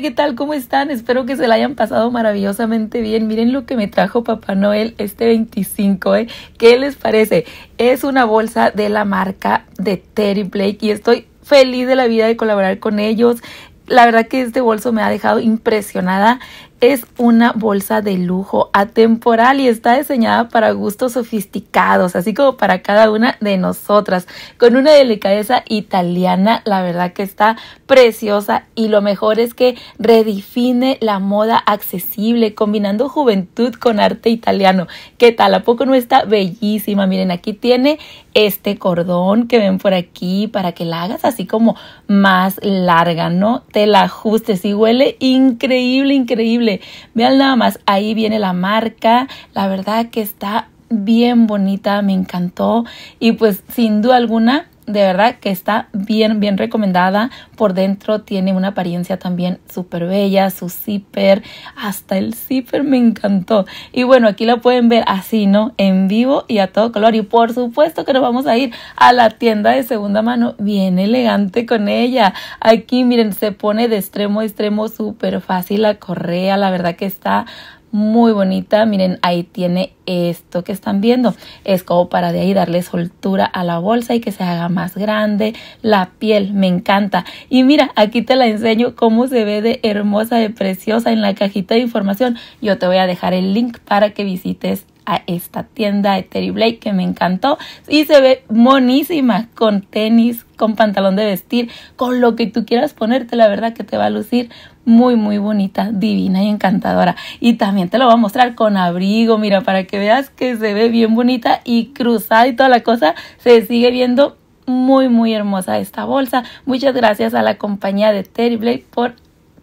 ¿Qué tal? ¿Cómo están? Espero que se la hayan pasado maravillosamente bien. Miren lo que me trajo Papá Noel este 25, ¿eh? ¿Qué les parece? Es una bolsa de la marca de Terry Blake y estoy feliz de la vida de colaborar con ellos. La verdad que este bolso me ha dejado impresionada es una bolsa de lujo atemporal y está diseñada para gustos sofisticados, así como para cada una de nosotras, con una delicadeza italiana, la verdad que está preciosa y lo mejor es que redefine la moda accesible, combinando juventud con arte italiano. ¿Qué tal? ¿A poco no está bellísima? Miren, aquí tiene este cordón que ven por aquí para que la hagas así como más larga, ¿no? Te la ajustes y huele increíble, increíble. Vean nada más, ahí viene la marca. La verdad que está bien bonita, me encantó y pues sin duda alguna de verdad que está bien, bien recomendada. Por dentro tiene una apariencia también súper bella, su zipper, hasta el zipper me encantó. Y bueno, aquí la pueden ver así, ¿no? En vivo y a todo color. Y por supuesto que nos vamos a ir a la tienda de segunda mano bien elegante con ella. Aquí miren, se pone de extremo a extremo súper fácil la correa, la verdad que está muy bonita. Miren, ahí tiene esto que están viendo. Es como para de ahí darle soltura a la bolsa y que se haga más grande. La piel, me encanta. Y mira, aquí te la enseño cómo se ve de hermosa, de preciosa en la cajita de información. Yo te voy a dejar el link para que visites a esta tienda de Terry Blake que me encantó y se ve monísima con tenis, con pantalón de vestir, con lo que tú quieras ponerte, la verdad que te va a lucir muy, muy bonita, divina y encantadora. Y también te lo voy a mostrar con abrigo, mira, para que veas que se ve bien bonita y cruzada y toda la cosa, se sigue viendo muy, muy hermosa esta bolsa. Muchas gracias a la compañía de Terry Blake por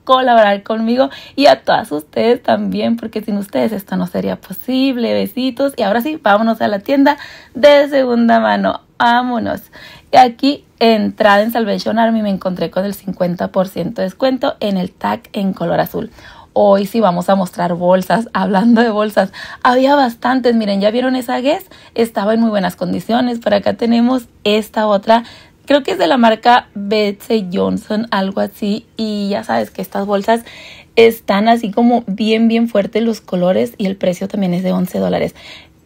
colaborar conmigo y a todas ustedes también, porque sin ustedes esto no sería posible. Besitos. Y ahora sí, vámonos a la tienda de segunda mano. Vámonos. Aquí entrada en Salvation Army me encontré con el 50% de descuento en el tag en color azul. Hoy sí vamos a mostrar bolsas. Hablando de bolsas, había bastantes. Miren, ¿ya vieron esa Guess? Estaba en muy buenas condiciones. Por acá tenemos esta otra creo que es de la marca Betsy Johnson, algo así. Y ya sabes que estas bolsas están así como bien, bien fuertes los colores y el precio también es de 11 dólares.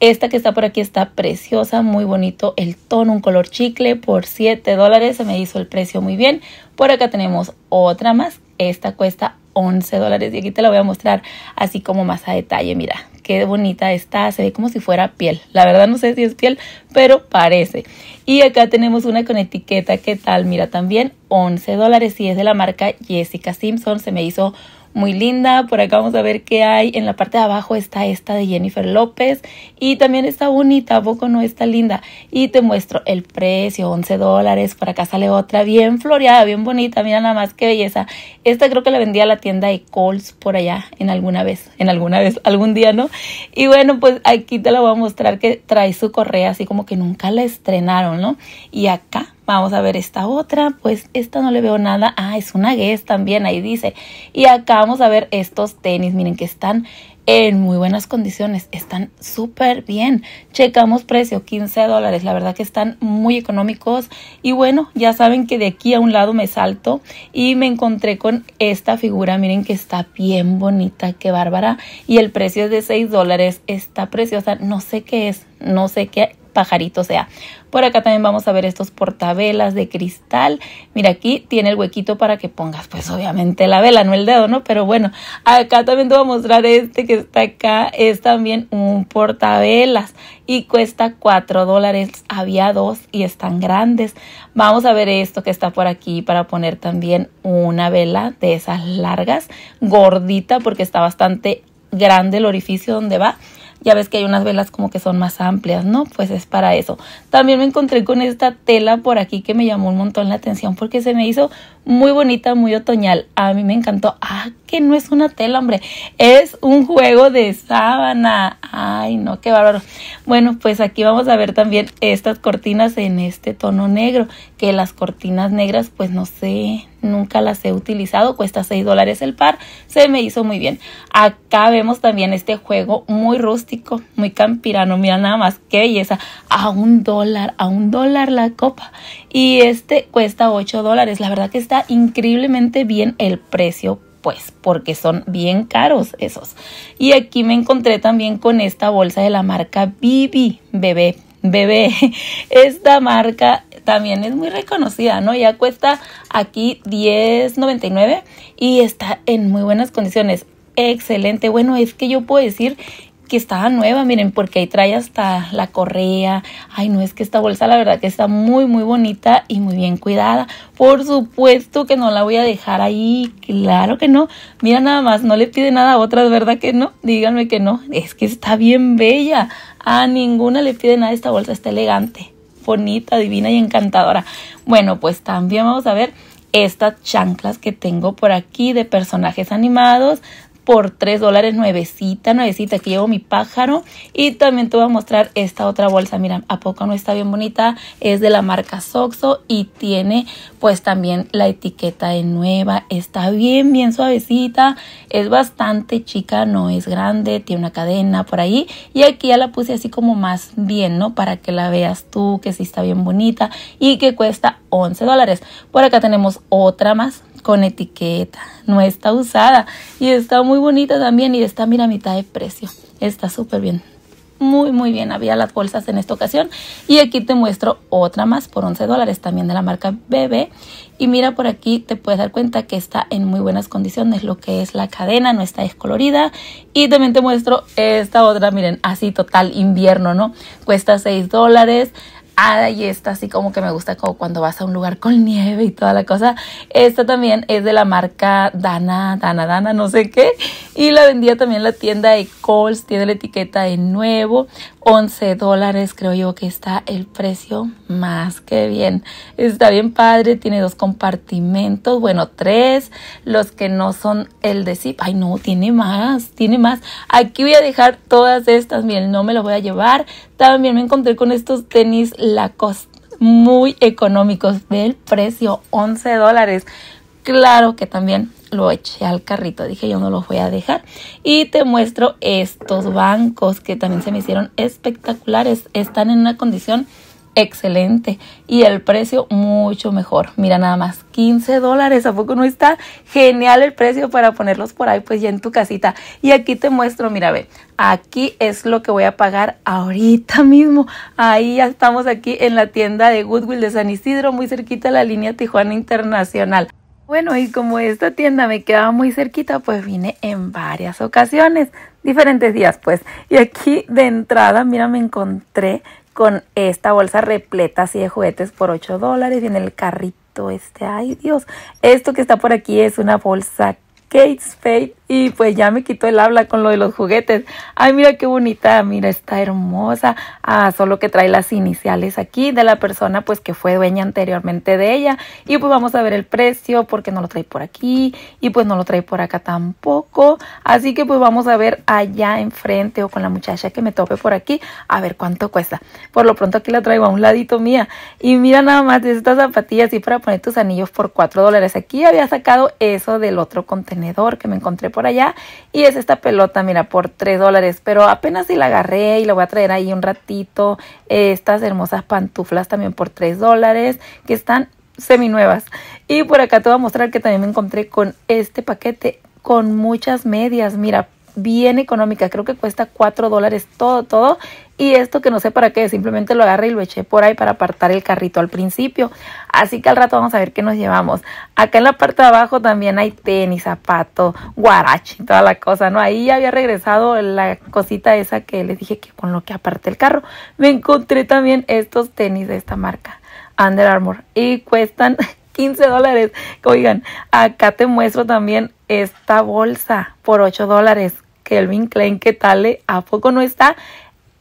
Esta que está por aquí está preciosa, muy bonito el tono, un color chicle por 7 dólares. Se me hizo el precio muy bien. Por acá tenemos otra más. Esta cuesta 11 dólares y aquí te la voy a mostrar así como más a detalle. Mira, qué bonita está. Se ve como si fuera piel. La verdad no sé si es piel, pero parece. Y acá tenemos una con etiqueta. ¿Qué tal? Mira, también 11 dólares y es de la marca Jessica Simpson. Se me hizo muy linda. Por acá vamos a ver qué hay. En la parte de abajo está esta de Jennifer López y también está bonita, ¿a poco no está linda? Y te muestro el precio, 11 dólares. Por acá sale otra bien floreada, bien bonita. Mira nada más qué belleza. Esta creo que la vendía la tienda de Coles por allá en alguna vez, en alguna vez, algún día, ¿no? Y bueno, pues aquí te la voy a mostrar que trae su correa así como que nunca la estrenaron, ¿no? Y acá Vamos a ver esta otra, pues esta no le veo nada. Ah, es una Guess también, ahí dice. Y acá vamos a ver estos tenis, miren que están en muy buenas condiciones, están súper bien. Checamos precio, 15 dólares, la verdad que están muy económicos. Y bueno, ya saben que de aquí a un lado me salto y me encontré con esta figura, miren que está bien bonita, qué bárbara. Y el precio es de 6 dólares, está preciosa, no sé qué es, no sé qué pajarito sea. Por acá también vamos a ver estos portavelas de cristal. Mira, aquí tiene el huequito para que pongas, pues obviamente la vela, no el dedo, ¿no? Pero bueno, acá también te voy a mostrar este que está acá. Es también un portavelas y cuesta 4 dólares. Había dos y están grandes. Vamos a ver esto que está por aquí para poner también una vela de esas largas, gordita, porque está bastante grande el orificio donde va ya ves que hay unas velas como que son más amplias, ¿no? Pues es para eso. También me encontré con esta tela por aquí que me llamó un montón la atención porque se me hizo muy bonita, muy otoñal. A mí me encantó. Ah, que no es una tela, hombre. Es un juego de sábana. Ay, no, qué bárbaro. Bueno, pues aquí vamos a ver también estas cortinas en este tono negro que las cortinas negras pues no sé, nunca las he utilizado, cuesta 6 dólares el par, se me hizo muy bien. Acá vemos también este juego muy rústico, muy campirano, mira nada más, qué belleza, a un dólar, a un dólar la copa. Y este cuesta 8 dólares, la verdad que está increíblemente bien el precio pues porque son bien caros esos. Y aquí me encontré también con esta bolsa de la marca Bibi, bebé, bebé. Esta marca también es muy reconocida, ¿no? Ya cuesta aquí $10.99 y está en muy buenas condiciones. Excelente. Bueno, es que yo puedo decir que estaba nueva, miren, porque ahí trae hasta la correa. Ay, no, es que esta bolsa la verdad que está muy, muy bonita y muy bien cuidada. Por supuesto que no la voy a dejar ahí, claro que no. Mira nada más, no le pide nada a otras, ¿verdad que no? Díganme que no, es que está bien bella. A ninguna le pide nada esta bolsa, está elegante bonita, divina y encantadora. Bueno, pues también vamos a ver estas chanclas que tengo por aquí de personajes animados, por 3 dólares, nuevecita, nuevecita, que llevo mi pájaro y también te voy a mostrar esta otra bolsa, mira, ¿a poco no está bien bonita? Es de la marca Soxo y tiene pues también la etiqueta de nueva, está bien, bien suavecita, es bastante chica, no es grande, tiene una cadena por ahí y aquí ya la puse así como más bien, ¿no? Para que la veas tú, que sí está bien bonita y que cuesta 11 dólares. Por acá tenemos otra más, con etiqueta, no está usada y está muy bonita también y está, mira, a mitad de precio, está súper bien. Muy, muy bien, había las bolsas en esta ocasión. Y aquí te muestro otra más por 11 dólares, también de la marca BB. Y mira, por aquí te puedes dar cuenta que está en muy buenas condiciones lo que es la cadena, no está descolorida. Y también te muestro esta otra, miren, así total invierno, ¿no? Cuesta 6 dólares Ada y esta así como que me gusta como cuando vas a un lugar con nieve y toda la cosa. Esta también es de la marca Dana, Dana, Dana, no sé qué. Y la vendía también la tienda de Coles, tiene la etiqueta de nuevo. 11 dólares creo yo que está el precio más que bien está bien padre tiene dos compartimentos bueno tres los que no son el de zip ay no tiene más tiene más aquí voy a dejar todas estas miren no me lo voy a llevar también me encontré con estos tenis lacos muy económicos del precio 11 dólares Claro que también lo eché al carrito, dije yo no los voy a dejar. Y te muestro estos bancos que también se me hicieron espectaculares, están en una condición excelente y el precio mucho mejor. Mira nada más, 15 dólares, ¿a poco no está? Genial el precio para ponerlos por ahí pues ya en tu casita. Y aquí te muestro, mira, ve, aquí es lo que voy a pagar ahorita mismo. Ahí ya estamos aquí en la tienda de Goodwill de San Isidro, muy cerquita de la línea Tijuana Internacional. Bueno, y como esta tienda me quedaba muy cerquita, pues vine en varias ocasiones, diferentes días pues. Y aquí de entrada, mira, me encontré con esta bolsa repleta así de juguetes por 8 dólares y en el carrito este, ay Dios, esto que está por aquí es una bolsa Kate Spade y pues ya me quitó el habla con lo de los juguetes. Ay, mira qué bonita, mira, está hermosa. Ah, solo que trae las iniciales aquí de la persona pues que fue dueña anteriormente de ella. Y pues vamos a ver el precio porque no lo trae por aquí y pues no lo trae por acá tampoco. Así que pues vamos a ver allá enfrente o con la muchacha que me tope por aquí a ver cuánto cuesta. Por lo pronto aquí la traigo a un ladito mía. Y mira nada más estas zapatillas así para poner tus anillos por 4 dólares. Aquí había sacado eso del otro contenedor que me encontré por allá. Y es esta pelota, mira, por 3 dólares. Pero apenas si la agarré y la voy a traer ahí un ratito. Eh, estas hermosas pantuflas también por 3 dólares, que están seminuevas. Y por acá te voy a mostrar que también me encontré con este paquete con muchas medias, mira, bien económica, creo que cuesta 4 dólares todo, todo, y esto que no sé para qué, simplemente lo agarré y lo eché por ahí para apartar el carrito al principio. Así que al rato vamos a ver qué nos llevamos. Acá en la parte de abajo también hay tenis, zapato, guarachi toda la cosa, ¿no? Ahí ya había regresado la cosita esa que les dije que con lo que aparte el carro. Me encontré también estos tenis de esta marca, Under Armour. Y cuestan 15 dólares. Oigan, acá te muestro también esta bolsa por 8 dólares. Kelvin Klein, ¿qué tal? Eh? ¿A poco no está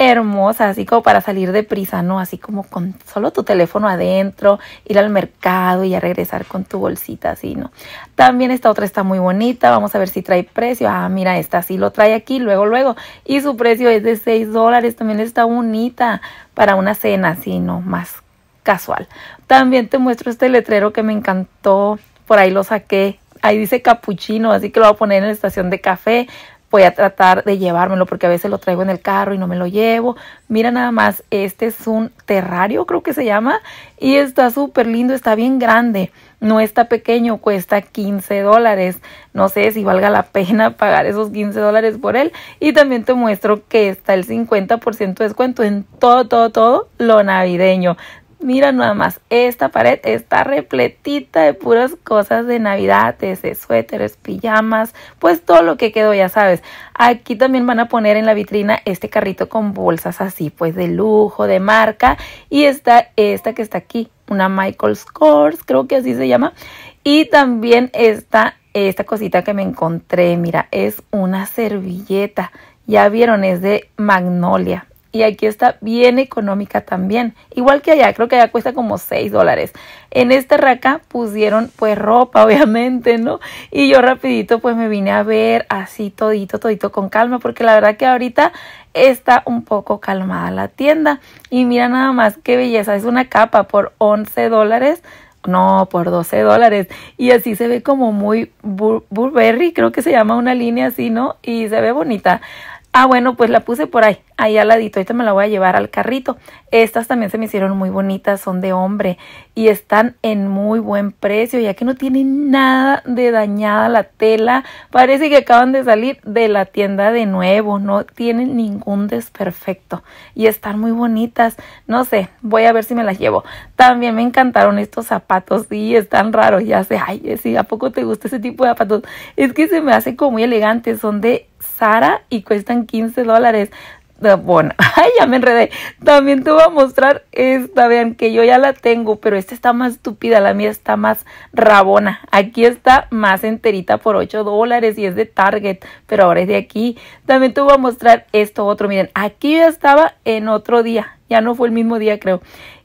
hermosa, así como para salir de prisa, ¿no? Así como con solo tu teléfono adentro, ir al mercado y a regresar con tu bolsita, así, ¿no? También esta otra está muy bonita, vamos a ver si trae precio. Ah, mira, esta sí lo trae aquí, luego, luego. Y su precio es de 6 dólares, también está bonita para una cena, así, ¿no? Más casual. También te muestro este letrero que me encantó, por ahí lo saqué. Ahí dice capuchino, así que lo voy a poner en la estación de café voy a tratar de llevármelo porque a veces lo traigo en el carro y no me lo llevo. Mira nada más, este es un terrario creo que se llama y está súper lindo, está bien grande, no está pequeño, cuesta 15 dólares. No sé si valga la pena pagar esos 15 dólares por él y también te muestro que está el 50% de descuento en todo, todo, todo lo navideño. Mira nada más, esta pared está repletita de puras cosas de Navidad, de suéteres, pijamas, pues todo lo que quedó, ya sabes. Aquí también van a poner en la vitrina este carrito con bolsas así, pues de lujo, de marca. Y está esta que está aquí, una Michael's Course, creo que así se llama. Y también está esta cosita que me encontré, mira, es una servilleta. Ya vieron, es de Magnolia y aquí está bien económica también. Igual que allá, creo que allá cuesta como 6 dólares. En esta raca pusieron pues ropa, obviamente, ¿no? Y yo rapidito pues me vine a ver así todito, todito con calma, porque la verdad que ahorita está un poco calmada la tienda. Y mira nada más qué belleza, es una capa por 11 dólares. No, por 12 dólares. Y así se ve como muy Burberry, creo que se llama una línea así, ¿no? Y se ve bonita. Ah, bueno, pues la puse por ahí ahí al ladito. Ahorita me la voy a llevar al carrito. Estas también se me hicieron muy bonitas, son de hombre y están en muy buen precio, ya que no tienen nada de dañada la tela. Parece que acaban de salir de la tienda de nuevo, no tienen ningún desperfecto y están muy bonitas. No sé, voy a ver si me las llevo. También me encantaron estos zapatos, sí, están raros, ya sé. Ay, sí, ¿a poco te gusta ese tipo de zapatos? Es que se me hacen como muy elegantes, son de Sara y cuestan 15 dólares. Ah, bueno, ay, ya me enredé. También te voy a mostrar esta, vean que yo ya la tengo, pero esta está más estúpida, la mía está más rabona. Aquí está más enterita por 8 dólares y es de Target, pero ahora es de aquí. También te voy a mostrar esto otro, miren, aquí ya estaba en otro día, ya no fue el mismo día creo.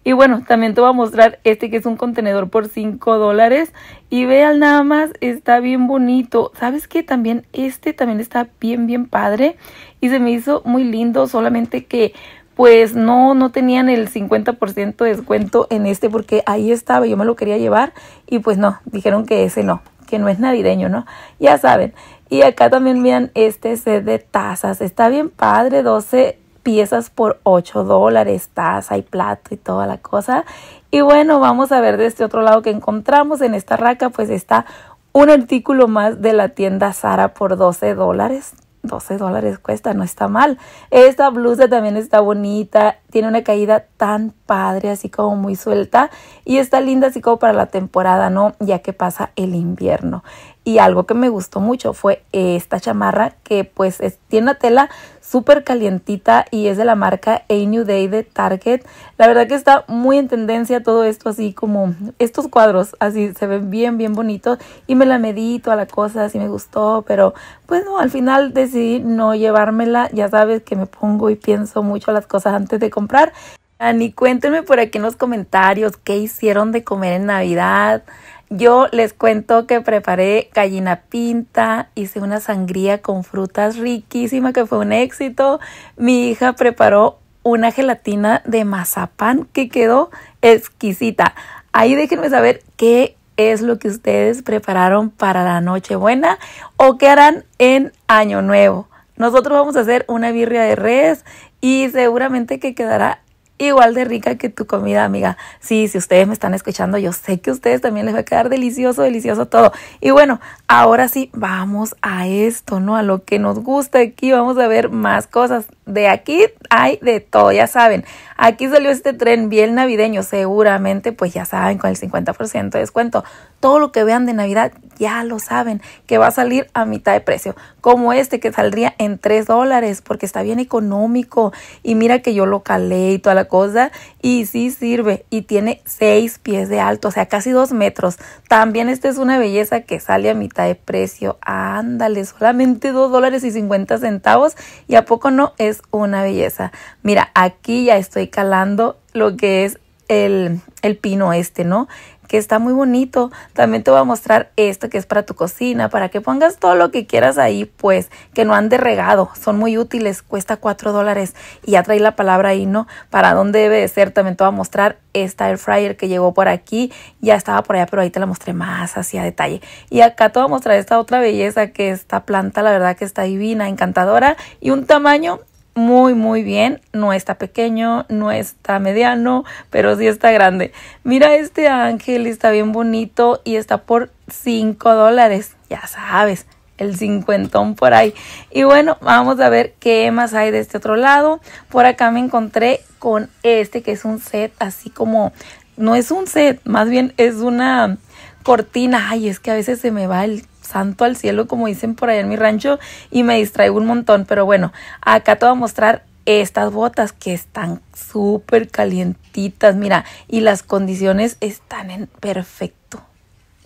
Y bueno, también te voy a mostrar este que es un contenedor por 5 dólares. Y vean nada más, está bien bonito. ¿Sabes qué? También este también está bien, bien padre. Y se me hizo muy lindo, solamente que pues no, no tenían el 50% de descuento en este porque ahí estaba, yo me lo quería llevar y pues no, dijeron que ese no, que no es navideño, ¿no? Ya saben. Y acá también vean, este set de tazas, está bien padre, 12 piezas por 8 dólares, taza y plato y toda la cosa. Y bueno, vamos a ver de este otro lado que encontramos en esta raca, pues está un artículo más de la tienda Sara por 12 dólares. 12 dólares cuesta, no está mal. Esta blusa también está bonita, tiene una caída tan padre, así como muy suelta y está linda así como para la temporada, ¿no? Ya que pasa el invierno. Y algo que me gustó mucho fue esta chamarra que pues tiene una tela súper calientita y es de la marca A New Day de Target. La verdad que está muy en tendencia todo esto así como estos cuadros, así se ven bien, bien bonitos y me la medí toda la cosa, así me gustó, pero pues no, al final decidí no llevármela, ya sabes que me pongo y pienso mucho las cosas antes de comprar. Ani, cuéntenme por aquí en los comentarios qué hicieron de comer en Navidad. Yo les cuento que preparé gallina pinta, hice una sangría con frutas riquísima que fue un éxito. Mi hija preparó una gelatina de mazapán que quedó exquisita. Ahí déjenme saber qué es lo que ustedes prepararon para la Nochebuena o qué harán en Año Nuevo. Nosotros vamos a hacer una birria de res y seguramente que quedará igual de rica que tu comida, amiga. Sí, si ustedes me están escuchando, yo sé que a ustedes también les va a quedar delicioso, delicioso todo. Y bueno, ahora sí, vamos a esto, ¿no? A lo que nos gusta aquí, vamos a ver más cosas de aquí hay de todo, ya saben. Aquí salió este tren bien navideño, seguramente, pues ya saben, con el 50% de descuento. Todo lo que vean de Navidad ya lo saben, que va a salir a mitad de precio, como este que saldría en 3 dólares, porque está bien económico. Y mira que yo lo calé y toda la cosa, y sí sirve, y tiene 6 pies de alto, o sea, casi 2 metros. También esta es una belleza que sale a mitad de precio. Ándale, solamente 2 dólares y 50 centavos, y a poco no es una belleza. Mira, aquí ya estoy calando lo que es el, el pino este, ¿no? que está muy bonito. También te voy a mostrar esto que es para tu cocina, para que pongas todo lo que quieras ahí, pues, que no de regado. Son muy útiles, cuesta 4 dólares y ya trae la palabra ahí, ¿no? Para dónde debe de ser. También te voy a mostrar esta air fryer que llegó por aquí, ya estaba por allá, pero ahí te la mostré más hacia detalle. Y acá te voy a mostrar esta otra belleza que esta planta, la verdad que está divina, encantadora y un tamaño muy, muy bien. No está pequeño, no está mediano, pero sí está grande. Mira este ángel, está bien bonito y está por 5 dólares. Ya sabes, el cincuentón por ahí. Y bueno, vamos a ver qué más hay de este otro lado. Por acá me encontré con este que es un set así como... No es un set, más bien es una cortina. Ay, es que a veces se me va el santo al cielo, como dicen por allá en mi rancho, y me distraigo un montón. Pero bueno, acá te voy a mostrar estas botas que están súper calientitas, mira, y las condiciones están en perfecto,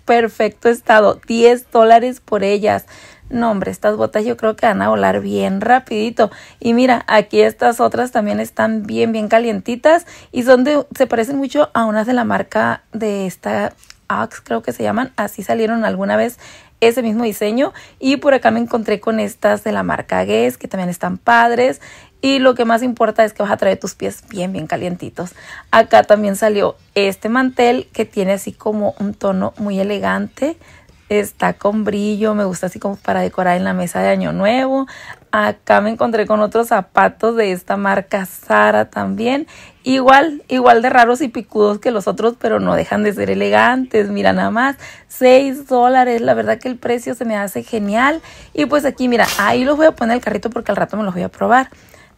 perfecto estado, 10 dólares por ellas. No, hombre, estas botas yo creo que van a volar bien rapidito. Y mira, aquí estas otras también están bien, bien calientitas y son de, se parecen mucho a unas de la marca de esta Axe, creo que se llaman, así salieron alguna vez ese mismo diseño y por acá me encontré con estas de la marca Guess que también están padres y lo que más importa es que vas a traer tus pies bien bien calientitos. Acá también salió este mantel que tiene así como un tono muy elegante. Está con brillo, me gusta así como para decorar en la mesa de año nuevo. Acá me encontré con otros zapatos de esta marca Sara también. Igual, igual de raros y picudos que los otros, pero no dejan de ser elegantes. Mira nada más, 6 dólares. La verdad que el precio se me hace genial. Y pues aquí, mira, ahí los voy a poner el carrito porque al rato me los voy a probar.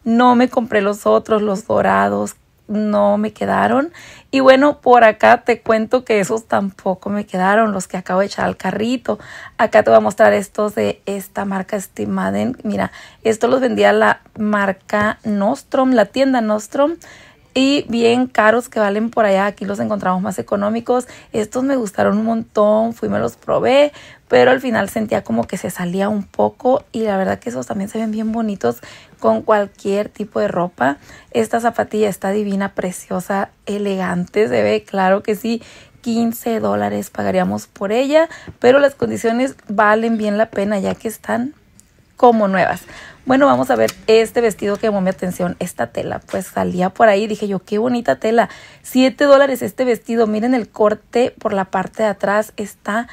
No me compré los otros, los dorados, no me quedaron. Y bueno, por acá te cuento que esos tampoco me quedaron, los que acabo de echar al carrito. Acá te voy a mostrar estos de esta marca Stimaden. Mira, estos los vendía la marca Nostrom, la tienda Nostrom. Y bien caros que valen por allá, aquí los encontramos más económicos. Estos me gustaron un montón, fui me los probé, pero al final sentía como que se salía un poco y la verdad que esos también se ven bien bonitos con cualquier tipo de ropa. Esta zapatilla está divina, preciosa, elegante, se ve, claro que sí. 15 dólares pagaríamos por ella, pero las condiciones valen bien la pena ya que están como nuevas. Bueno, vamos a ver este vestido que llamó mi atención, esta tela. Pues salía por ahí, dije yo, qué bonita tela. 7 dólares este vestido, miren el corte por la parte de atrás, está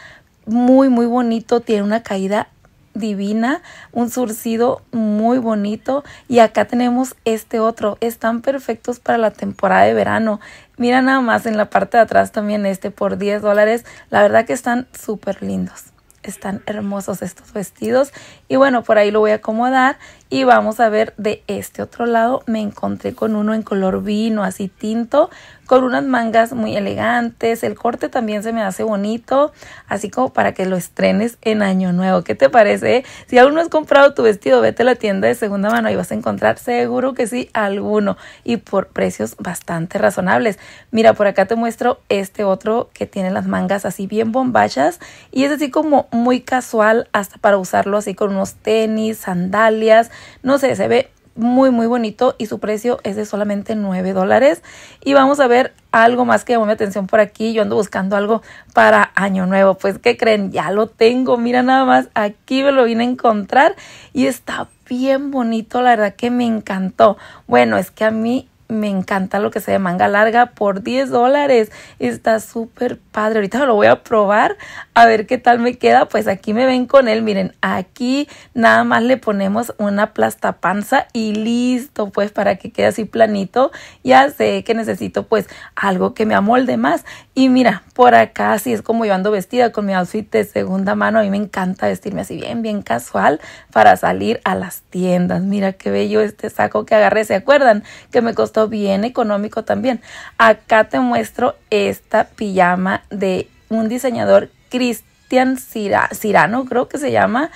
muy, muy bonito, tiene una caída divina, un surcido muy bonito y acá tenemos este otro, están perfectos para la temporada de verano. Mira nada más en la parte de atrás también este por 10 dólares, la verdad que están súper lindos. Están hermosos estos vestidos y bueno, por ahí lo voy a acomodar y vamos a ver de este otro lado. Me encontré con uno en color vino, así tinto, con unas mangas muy elegantes. El corte también se me hace bonito, así como para que lo estrenes en año nuevo. ¿Qué te parece? Si aún no has comprado tu vestido, vete a la tienda de segunda mano y vas a encontrar seguro que sí alguno y por precios bastante razonables. Mira, por acá te muestro este otro que tiene las mangas así bien bombachas y es así como muy casual hasta para usarlo así con unos tenis, sandalias, no sé, se ve muy muy bonito y su precio es de solamente 9 dólares. Y vamos a ver algo más que llamó mi atención por aquí. Yo ando buscando algo para año nuevo. Pues ¿qué creen? Ya lo tengo. Mira nada más. Aquí me lo vine a encontrar y está bien bonito. La verdad que me encantó. Bueno, es que a mí me encanta lo que se de manga larga por 10 dólares. Está súper padre, ahorita lo voy a probar a ver qué tal me queda. Pues aquí me ven con él, miren, aquí nada más le ponemos una panza y listo, pues para que quede así planito. Ya sé que necesito pues algo que me amolde más. Y mira, por acá así es como yo ando vestida con mi outfit de segunda mano. A mí me encanta vestirme así bien, bien casual para salir a las tiendas. Mira qué bello este saco que agarré, ¿se acuerdan? Que me costó bien económico también. Acá te muestro esta pijama de un diseñador Cristian Cirano, creo que se llama.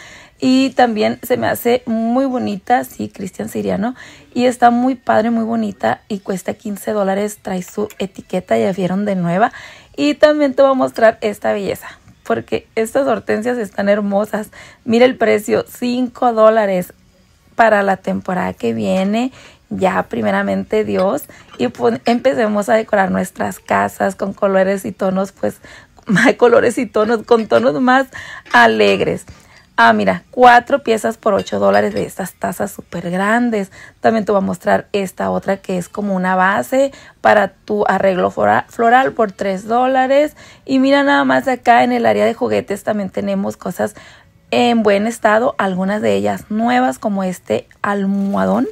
Y también se me hace muy bonita, sí, Cristian Siriano. Y está muy padre, muy bonita. Y cuesta 15 dólares. Trae su etiqueta, ya vieron de nueva. Y también te voy a mostrar esta belleza. Porque estas hortensias están hermosas. Mira el precio, 5 dólares para la temporada que viene ya primeramente Dios y pues empecemos a decorar nuestras casas con colores y tonos pues más colores y tonos con tonos más alegres. Ah, mira, cuatro piezas por ocho dólares de estas tazas súper grandes. También te voy a mostrar esta otra que es como una base para tu arreglo floral por tres dólares. Y mira nada más acá en el área de juguetes también tenemos cosas en buen estado, algunas de ellas nuevas como este almohadón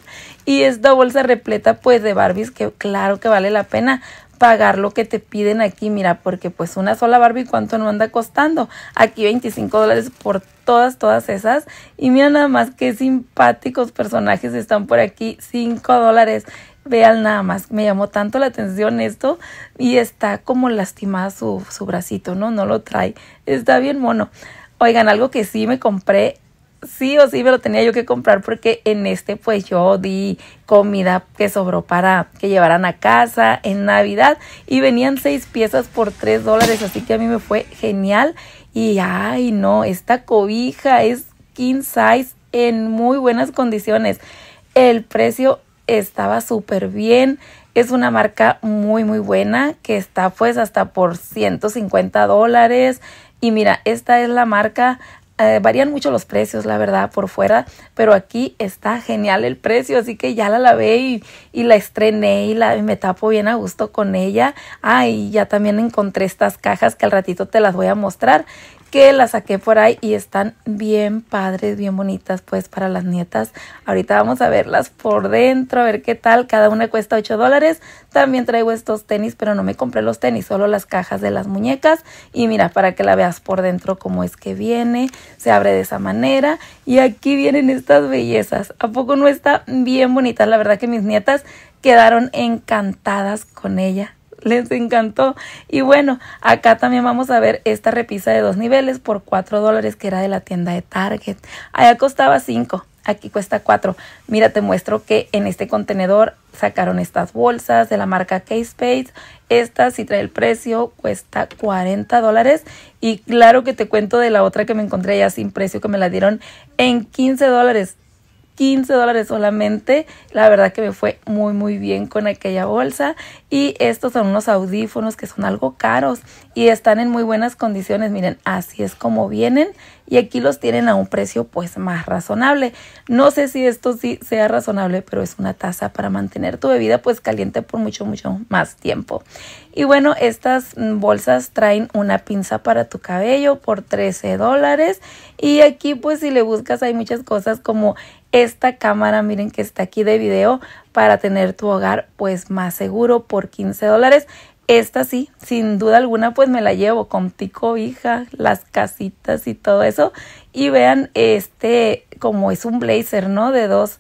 y esta bolsa repleta pues de Barbies que claro que vale la pena pagar lo que te piden aquí, mira, porque pues una sola Barbie cuánto no anda costando. Aquí 25 dólares por todas, todas esas. Y mira nada más qué simpáticos personajes están por aquí, 5 dólares. Vean nada más, me llamó tanto la atención esto y está como lastimada su, su bracito, ¿no? No lo trae. Está bien mono. Oigan, algo que sí me compré sí o sí me lo tenía yo que comprar porque en este pues yo di comida que sobró para que llevaran a casa en Navidad y venían seis piezas por tres dólares, así que a mí me fue genial y ay no, esta cobija es king size en muy buenas condiciones. El precio estaba súper bien. Es una marca muy muy buena que está pues hasta por 150 dólares. Y mira, esta es la marca. Eh, varían mucho los precios, la verdad, por fuera, pero aquí está genial el precio, así que ya la lavé y, y la estrené y, la, y me tapo bien a gusto con ella. Ah, ya también encontré estas cajas que al ratito te las voy a mostrar, que las saqué por ahí y están bien padres, bien bonitas pues para las nietas. Ahorita vamos a verlas por dentro, a ver qué tal. Cada una cuesta 8 dólares. También traigo estos tenis, pero no me compré los tenis, solo las cajas de las muñecas. Y mira, para que la veas por dentro cómo es que viene. Se abre de esa manera. Y aquí vienen estas bellezas. ¿A poco no está bien bonita? La verdad que mis nietas quedaron encantadas con ella les encantó. Y bueno, acá también vamos a ver esta repisa de dos niveles por 4 dólares que era de la tienda de Target. Allá costaba 5, aquí cuesta 4. Mira, te muestro que en este contenedor sacaron estas bolsas de la marca case space Esta, si trae el precio, cuesta 40 dólares. Y claro que te cuento de la otra que me encontré ya sin precio, que me la dieron en 15 dólares. 15 dólares solamente. La verdad que me fue muy muy bien con aquella bolsa. Y estos son unos audífonos que son algo caros y están en muy buenas condiciones. Miren, así es como vienen y aquí los tienen a un precio pues más razonable. No sé si esto sí sea razonable, pero es una taza para mantener tu bebida pues caliente por mucho mucho más tiempo. Y bueno, estas bolsas traen una pinza para tu cabello por 13 dólares. Y aquí pues si le buscas hay muchas cosas como esta cámara, miren que está aquí de video para tener tu hogar pues más seguro por 15 dólares. Esta sí, sin duda alguna, pues me la llevo con tico hija, las casitas y todo eso. Y vean este, como es un blazer, ¿no? De dos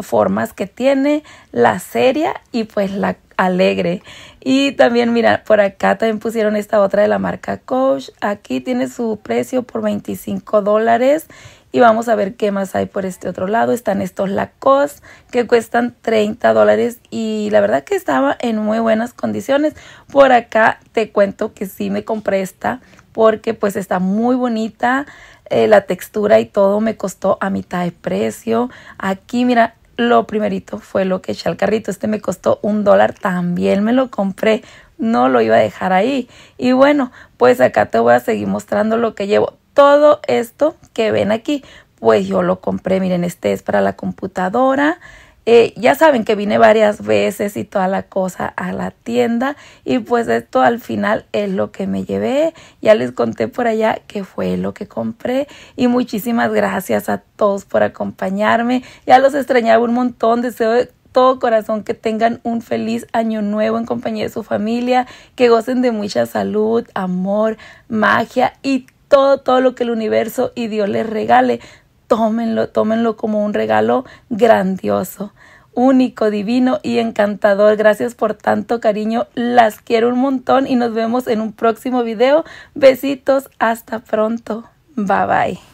formas que tiene, la seria y pues la alegre. Y también, mira, por acá también pusieron esta otra de la marca Coach. Aquí tiene su precio por 25 dólares. Y vamos a ver qué más hay por este otro lado. Están estos Lacoste que cuestan 30 dólares y la verdad que estaba en muy buenas condiciones. Por acá te cuento que sí me compré esta porque pues está muy bonita. Eh, la textura y todo me costó a mitad de precio. Aquí mira, lo primerito fue lo que eché al carrito. Este me costó un dólar, también me lo compré, no lo iba a dejar ahí. Y bueno, pues acá te voy a seguir mostrando lo que llevo. Todo esto que ven aquí, pues yo lo compré. Miren, este es para la computadora, eh, ya saben que vine varias veces y toda la cosa a la tienda y pues esto al final es lo que me llevé. Ya les conté por allá qué fue lo que compré y muchísimas gracias a todos por acompañarme. Ya los extrañaba un montón, deseo de todo corazón que tengan un feliz año nuevo en compañía de su familia, que gocen de mucha salud, amor, magia y todo, todo lo que el universo y Dios les regale. Tómenlo, tómenlo como un regalo grandioso único, divino y encantador. Gracias por tanto cariño. Las quiero un montón y nos vemos en un próximo video. Besitos. Hasta pronto. Bye bye.